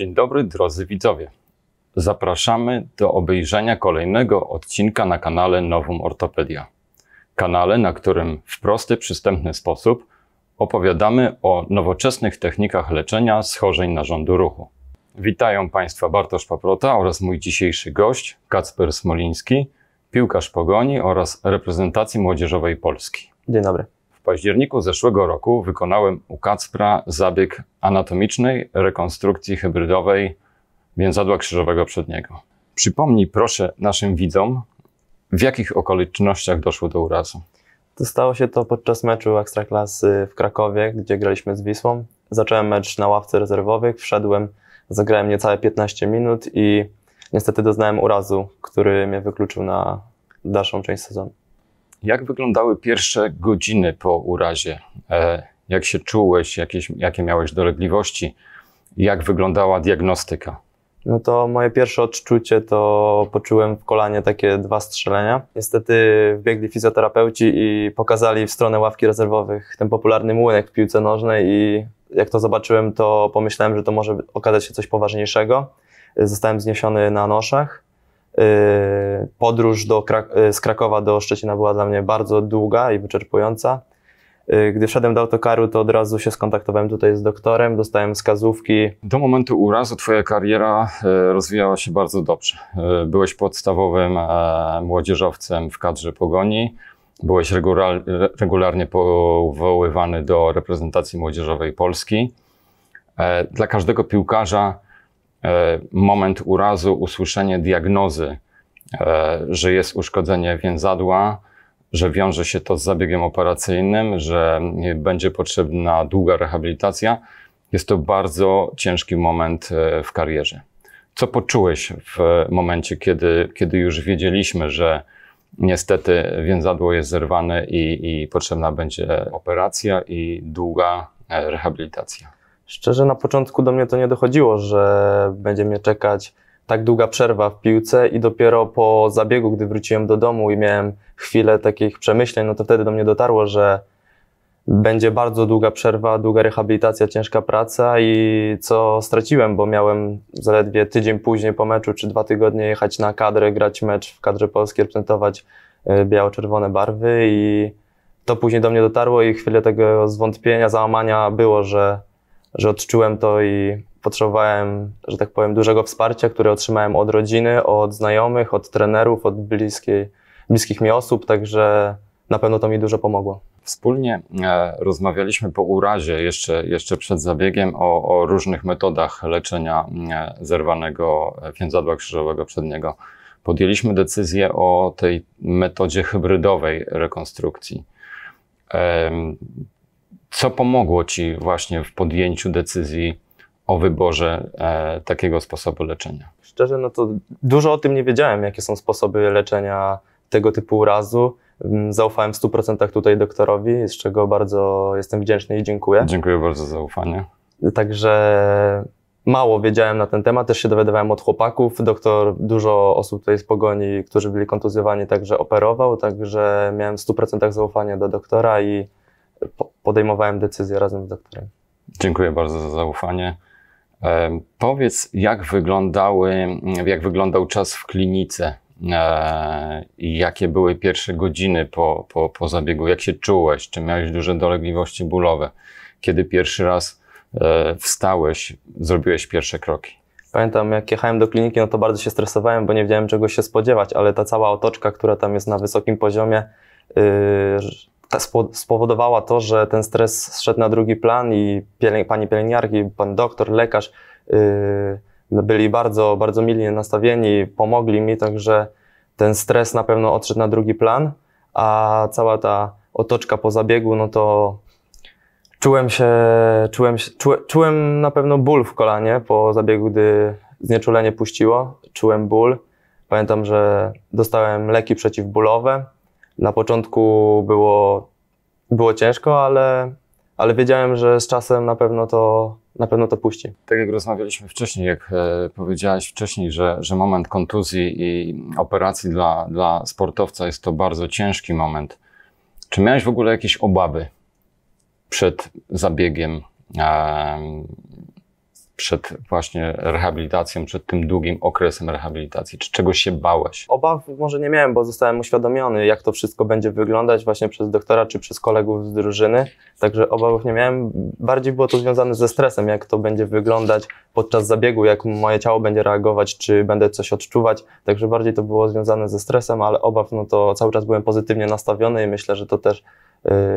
Dzień dobry drodzy widzowie. Zapraszamy do obejrzenia kolejnego odcinka na kanale Nowum Ortopedia. Kanale, na którym w prosty, przystępny sposób opowiadamy o nowoczesnych technikach leczenia schorzeń narządu ruchu. Witają Państwa Bartosz Paprota oraz mój dzisiejszy gość Kacper Smoliński, piłkarz Pogoni oraz reprezentacji młodzieżowej Polski. Dzień dobry październiku zeszłego roku wykonałem u Kacpra zabieg anatomicznej rekonstrukcji hybrydowej więzadła krzyżowego przedniego. Przypomnij proszę naszym widzom, w jakich okolicznościach doszło do urazu. To stało się to podczas meczu Ekstraklasy w Krakowie, gdzie graliśmy z Wisłą. Zacząłem mecz na ławce rezerwowych, wszedłem, zagrałem niecałe 15 minut i niestety doznałem urazu, który mnie wykluczył na dalszą część sezonu. Jak wyglądały pierwsze godziny po urazie? E, jak się czułeś? Jakieś, jakie miałeś dolegliwości? Jak wyglądała diagnostyka? No to moje pierwsze odczucie to poczułem w kolanie takie dwa strzelenia. Niestety wbiegli fizjoterapeuci i pokazali w stronę ławki rezerwowych ten popularny młynek w piłce nożnej i jak to zobaczyłem, to pomyślałem, że to może okazać się coś poważniejszego. Zostałem zniesiony na noszach. Y, podróż do, y, z Krakowa do Szczecina była dla mnie bardzo długa i wyczerpująca. Y, gdy wszedłem do autokaru, to od razu się skontaktowałem tutaj z doktorem, dostałem wskazówki. Do momentu urazu twoja kariera rozwijała się bardzo dobrze. Byłeś podstawowym e, młodzieżowcem w kadrze Pogoni. Byłeś regularnie powoływany do reprezentacji młodzieżowej Polski. E, dla każdego piłkarza E, moment urazu, usłyszenie diagnozy, e, że jest uszkodzenie więzadła, że wiąże się to z zabiegiem operacyjnym, że będzie potrzebna długa rehabilitacja. Jest to bardzo ciężki moment e, w karierze. Co poczułeś w momencie, kiedy, kiedy już wiedzieliśmy, że niestety więzadło jest zerwane i, i potrzebna będzie operacja i długa rehabilitacja? Szczerze na początku do mnie to nie dochodziło, że będzie mnie czekać tak długa przerwa w piłce i dopiero po zabiegu, gdy wróciłem do domu i miałem chwilę takich przemyśleń, no to wtedy do mnie dotarło, że będzie bardzo długa przerwa, długa rehabilitacja, ciężka praca i co straciłem, bo miałem zaledwie tydzień później po meczu czy dwa tygodnie jechać na kadrę, grać mecz w kadrze polskiej, reprezentować e, biało-czerwone barwy i to później do mnie dotarło i chwilę tego zwątpienia, załamania było, że że odczułem to i potrzebowałem, że tak powiem, dużego wsparcia, które otrzymałem od rodziny, od znajomych, od trenerów, od bliskiej, bliskich mi osób, także na pewno to mi dużo pomogło. Wspólnie e, rozmawialiśmy po urazie, jeszcze, jeszcze przed zabiegiem, o, o różnych metodach leczenia e, zerwanego e, więzadła krzyżowego przedniego. Podjęliśmy decyzję o tej metodzie hybrydowej rekonstrukcji. Co pomogło Ci właśnie w podjęciu decyzji o wyborze e, takiego sposobu leczenia? Szczerze, no to dużo o tym nie wiedziałem, jakie są sposoby leczenia tego typu urazu. Mm, zaufałem w 100% tutaj doktorowi, z czego bardzo jestem wdzięczny i dziękuję. Dziękuję bardzo za zaufanie. Także mało wiedziałem na ten temat, też się dowiadywałem od chłopaków. Doktor dużo osób tutaj z pogoni, którzy byli kontuzjowani, także operował, także miałem w 100% zaufanie do doktora i podejmowałem decyzję razem z doktorem. Dziękuję bardzo za zaufanie. powiedz, jak, wyglądały, jak wyglądał czas w klinice e, i jakie były pierwsze godziny po, po, po zabiegu? Jak się czułeś? Czy miałeś duże dolegliwości bólowe? Kiedy pierwszy raz e, wstałeś, zrobiłeś pierwsze kroki? Pamiętam, jak jechałem do kliniki, no to bardzo się stresowałem, bo nie wiedziałem czego się spodziewać, ale ta cała otoczka, która tam jest na wysokim poziomie, yy, spowodowała to, że ten stres szedł na drugi plan i pani pielęgniarki, pan doktor, lekarz yy, no byli bardzo, bardzo mili nastawieni, pomogli mi, także ten stres na pewno odszedł na drugi plan, a cała ta otoczka po zabiegu, no to czułem się, czułem, czu, czułem na pewno ból w kolanie po zabiegu, gdy znieczulenie puściło, czułem ból. Pamiętam, że dostałem leki przeciwbólowe, na początku było, było ciężko, ale, ale wiedziałem, że z czasem na pewno to na pewno to puści. Tak jak rozmawialiśmy wcześniej, jak e, powiedziałeś wcześniej, że, że moment kontuzji i operacji dla, dla sportowca jest to bardzo ciężki moment. Czy miałeś w ogóle jakieś obawy przed zabiegiem? E, przed właśnie rehabilitacją, przed tym długim okresem rehabilitacji? Czy czegoś się bałeś? Obaw może nie miałem, bo zostałem uświadomiony, jak to wszystko będzie wyglądać właśnie przez doktora czy przez kolegów z drużyny. Także obawów nie miałem. Bardziej było to związane ze stresem, jak to będzie wyglądać podczas zabiegu, jak moje ciało będzie reagować, czy będę coś odczuwać. Także bardziej to było związane ze stresem, ale obaw, no to cały czas byłem pozytywnie nastawiony i myślę, że to też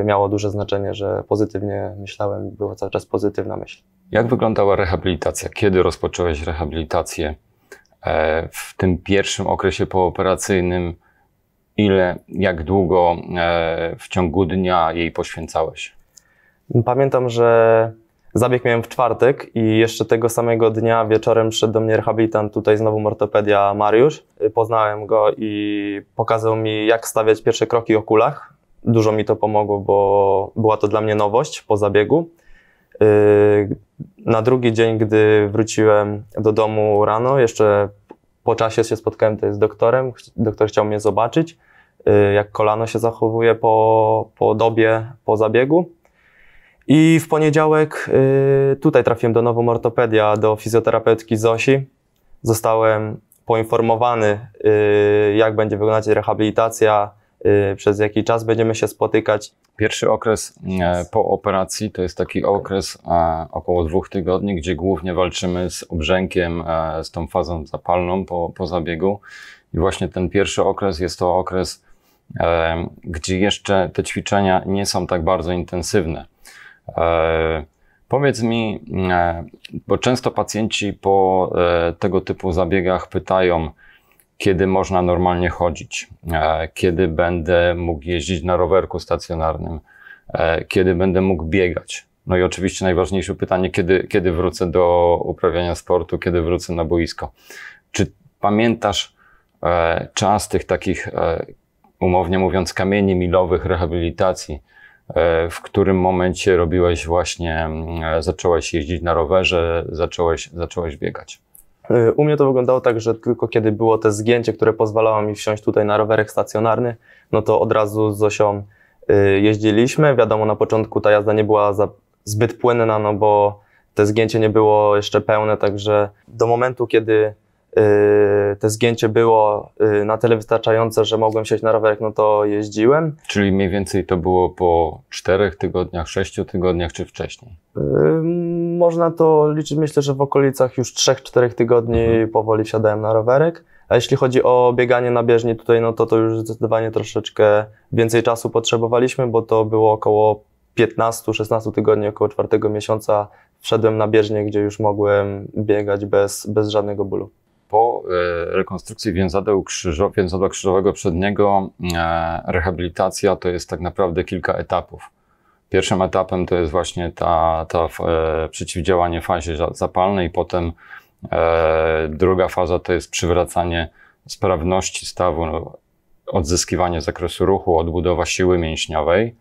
Y, miało duże znaczenie, że pozytywnie myślałem, była cały czas pozytywna myśl. Jak wyglądała rehabilitacja? Kiedy rozpocząłeś rehabilitację? E, w tym pierwszym okresie pooperacyjnym, ile, jak długo e, w ciągu dnia jej poświęcałeś? Pamiętam, że zabieg miałem w czwartek i jeszcze tego samego dnia wieczorem przyszedł do mnie rehabilitant, tutaj znowu ortopedia Mariusz. Poznałem go i pokazał mi, jak stawiać pierwsze kroki o kulach dużo mi to pomogło, bo była to dla mnie nowość po zabiegu. Yy, na drugi dzień, gdy wróciłem do domu rano, jeszcze po czasie się spotkałem z doktorem. Doktor chciał mnie zobaczyć, yy, jak kolano się zachowuje po, po dobie, po zabiegu. I w poniedziałek yy, tutaj trafiłem do Nową Ortopedia, do fizjoterapeutki Zosi. Zostałem poinformowany, jak będzie wyglądać rehabilitacja, Y, przez jaki czas będziemy się spotykać. Pierwszy okres e, po operacji to jest taki okres e, około dwóch tygodni, gdzie głównie walczymy z obrzękiem, e, z tą fazą zapalną po, po zabiegu. I właśnie ten pierwszy okres jest to okres, gdzie jeszcze te ćwiczenia nie są tak bardzo intensywne. Powiedz mi, bo często pacjenci po tego typu zabiegach pytają, kiedy można normalnie chodzić, e, kiedy będę mógł jeździć na rowerku stacjonarnym, e, kiedy będę mógł biegać. No i oczywiście najważniejsze pytanie, kiedy, kiedy wrócę do uprawiania sportu, kiedy wrócę na boisko. Czy pamiętasz e, czas tych takich, umownie mówiąc, kamieni milowych rehabilitacji, w którym momencie robiłeś właśnie, mm, zacząłeś jeździć na rowerze, zacząłeś, zacząłeś biegać? E, u mnie to wyglądało tak, że tylko kiedy było te zgięcie, które pozwalało mi wsiąść tutaj na rowerek stacjonarny, no to od razu z Zosią e, jeździliśmy. Wiadomo, na początku ta jazda nie była zbyt płynna, no bo te zgięcie nie było jeszcze pełne, także do momentu, kiedy Y, te zgięcie było y, na tyle wystarczające, że mogłem siedzieć na rowerek, no to jeździłem. Czyli mniej więcej to było po czterech tygodniach, sześciu tygodniach czy wcześniej? Y, można to liczyć, myślę, że w okolicach już trzech, czterech tygodni mhm. powoli wsiadałem na rowerek. A jeśli chodzi o bieganie na bieżni tutaj, no to to już zdecydowanie troszeczkę więcej czasu potrzebowaliśmy, bo to było około 15-16 tygodni, około czwartego miesiąca wszedłem na bieżnię, gdzie już mogłem biegać bez, bez żadnego bólu po e, rekonstrukcji więzadeł krzyżo, więzadła krzyżowego przedniego e, rehabilitacja to jest tak naprawdę kilka etapów. Pierwszym etapem to jest właśnie ta, ta e, przeciwdziałanie fazie zapalnej, potem druga faza to jest przywracanie sprawności stawu, no, odzyskiwanie zakresu ruchu, odbudowa siły mięśniowej.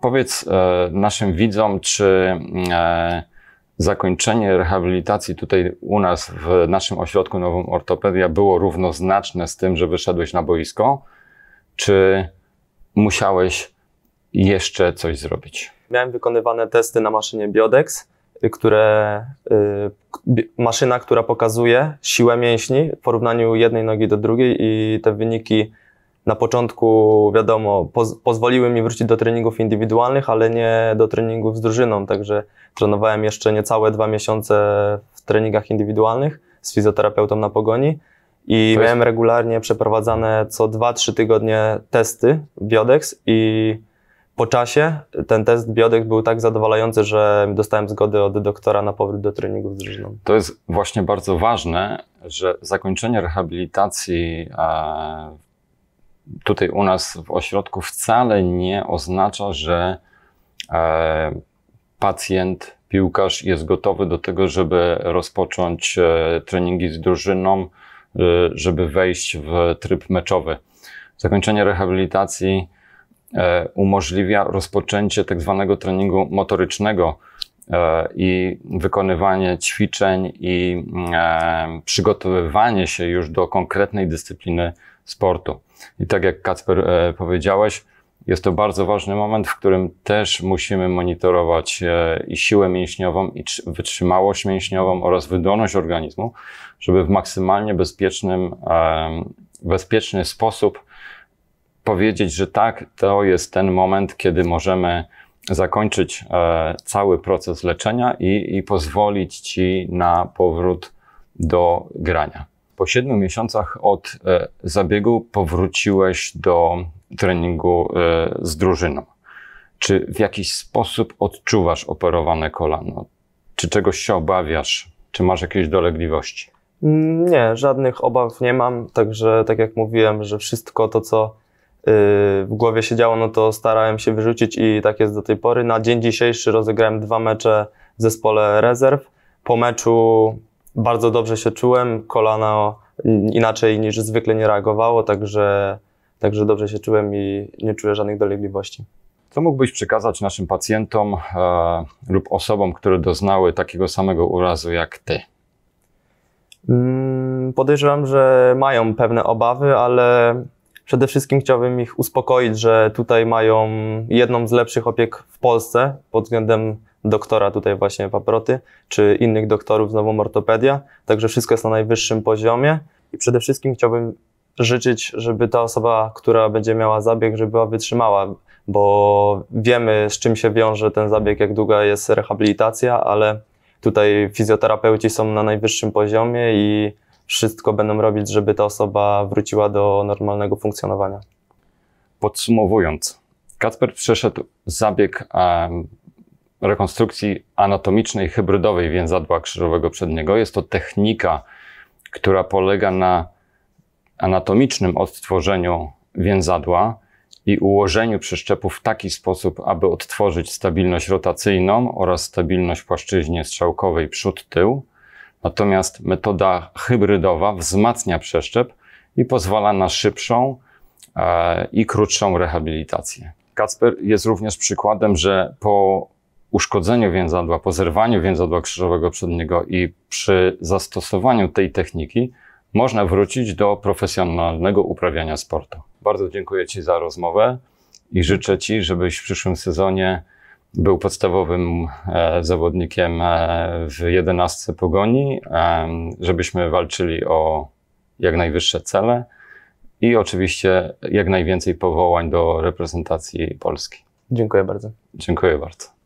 Powiedz naszym widzom, czy zakończenie rehabilitacji tutaj u nas w naszym ośrodku Nową Ortopedia było równoznaczne z tym, że wyszedłeś na boisko, czy musiałeś jeszcze coś zrobić? Miałem wykonywane testy na maszynie Biodex, y, które, y, maszyna, która pokazuje siłę mięśni w porównaniu jednej nogi do drugiej i te wyniki na początku, wiadomo, poz pozwoliły mi wrócić do treningów indywidualnych, ale nie do treningów z drużyną, także trenowałem jeszcze niecałe dwa miesiące w treningach indywidualnych z fizjoterapeutą na pogoni i jest... miałem regularnie przeprowadzane co 2-3 tygodnie testy Biodex i po czasie ten test Biodex był tak zadowalający, że dostałem zgodę od doktora na powrót do treningów z drużyną. To jest właśnie bardzo ważne, że zakończenie rehabilitacji e, tutaj u nas w ośrodku wcale nie oznacza, że e, pacjent, piłkarz jest gotowy do tego, żeby rozpocząć e, treningi z drużyną, e, żeby wejść w tryb meczowy. Zakończenie rehabilitacji umożliwia rozpoczęcie tak zwanego treningu motorycznego i wykonywanie ćwiczeń i przygotowywanie się już do konkretnej dyscypliny sportu. I tak jak Kacper e, powiedziałeś, jest to bardzo ważny moment, w którym też musimy monitorować e, i siłę mięśniową, i wytrzymałość mięśniową oraz wydolność organizmu, żeby w maksymalnie bezpiecznym, bezpieczny sposób powiedzieć, że tak, to jest ten moment, kiedy możemy zakończyć e, cały proces leczenia i, i pozwolić ci na powrót do grania. Po siedmiu miesiącach od e, zabiegu powróciłeś do treningu e, z drużyną. Czy w jakiś sposób odczuwasz operowane kolano? Czy czegoś się obawiasz? Czy masz jakieś dolegliwości? Nie, żadnych obaw nie mam. Także, tak jak mówiłem, że wszystko to, co y, w głowie się działo, no to starałem się wyrzucić i tak jest do tej pory. Na dzień dzisiejszy rozegrałem dwa mecze w zespole rezerw. Po meczu bardzo dobrze się czułem, kolano inaczej niż zwykle nie reagowało, także, także dobrze się czułem i nie czuję żadnych dolegliwości. Co mógłbyś przekazać naszym pacjentom e, lub osobom, które doznały takiego samego urazu jak ty? Mm, podejrzewam, że mają pewne obawy, ale Przede wszystkim chciałbym ich uspokoić, że tutaj mają jedną z lepszych opiek w Polsce pod względem doktora tutaj właśnie Paproty, czy innych doktorów z nową ortopedia, także wszystko jest na najwyższym poziomie i przede wszystkim chciałbym życzyć, żeby ta osoba, która będzie miała zabieg, żeby była wytrzymała, bo wiemy z czym się wiąże ten zabieg, jak długa jest rehabilitacja, ale tutaj fizjoterapeuci są na najwyższym poziomie i wszystko będą robić, żeby ta osoba wróciła do normalnego funkcjonowania. Podsumowując, Kacper przeszedł zabieg um, rekonstrukcji anatomicznej, hybrydowej więzadła krzyżowego przedniego. Jest to technika, która polega na anatomicznym odtworzeniu więzadła i ułożeniu przeszczepu w taki sposób, aby odtworzyć stabilność rotacyjną oraz stabilność płaszczyźnie strzałkowej przód-tył Natomiast metoda hybrydowa wzmacnia przeszczep i pozwala na szybszą e, i krótszą rehabilitację. Kacper jest również przykładem, że po uszkodzeniu więzadła, po zerwaniu więzadła krzyżowego przedniego i przy zastosowaniu tej techniki można wrócić do profesjonalnego uprawiania sportu. Bardzo dziękuję Ci za rozmowę i życzę Ci, żebyś w przyszłym sezonie był podstawowym e, zawodnikiem e, w 11 pogoni, e, żebyśmy walczyli o jak najwyższe cele i oczywiście jak najwięcej powołań do reprezentacji Polski. Dziękuję bardzo. Dziękuję bardzo.